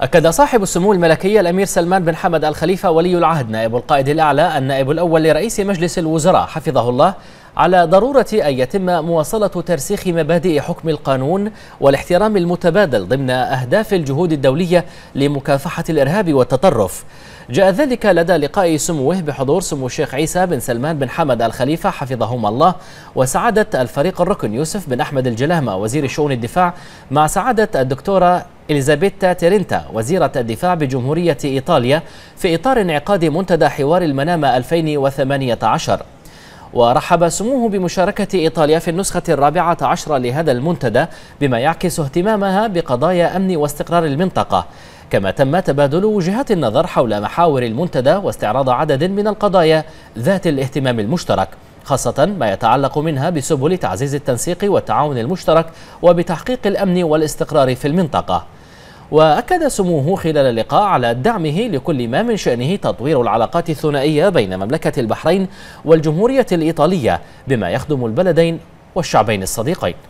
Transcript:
أكد صاحب السمو الملكية الأمير سلمان بن حمد الخليفة ولي العهد نائب القائد الأعلى النائب الأول لرئيس مجلس الوزراء حفظه الله على ضرورة أن يتم مواصلة ترسيخ مبادئ حكم القانون والاحترام المتبادل ضمن أهداف الجهود الدولية لمكافحة الإرهاب والتطرف جاء ذلك لدى لقاء سموه بحضور سمو الشيخ عيسى بن سلمان بن حمد الخليفة حفظهما الله وسعادة الفريق الركن يوسف بن أحمد الجلامة وزير شؤون الدفاع مع سعادة الدكتورة إليزابيتا تيرينتا وزيرة الدفاع بجمهورية إيطاليا في إطار انعقاد منتدى حوار المنامة 2018 ورحب سموه بمشاركة إيطاليا في النسخة الرابعة عشرة لهذا المنتدى بما يعكس اهتمامها بقضايا أمن واستقرار المنطقة كما تم تبادل وجهات النظر حول محاور المنتدى واستعراض عدد من القضايا ذات الاهتمام المشترك خاصة ما يتعلق منها بسبل تعزيز التنسيق والتعاون المشترك وبتحقيق الأمن والاستقرار في المنطقة وأكد سموه خلال اللقاء على دعمه لكل ما من شأنه تطوير العلاقات الثنائية بين مملكة البحرين والجمهورية الإيطالية بما يخدم البلدين والشعبين الصديقين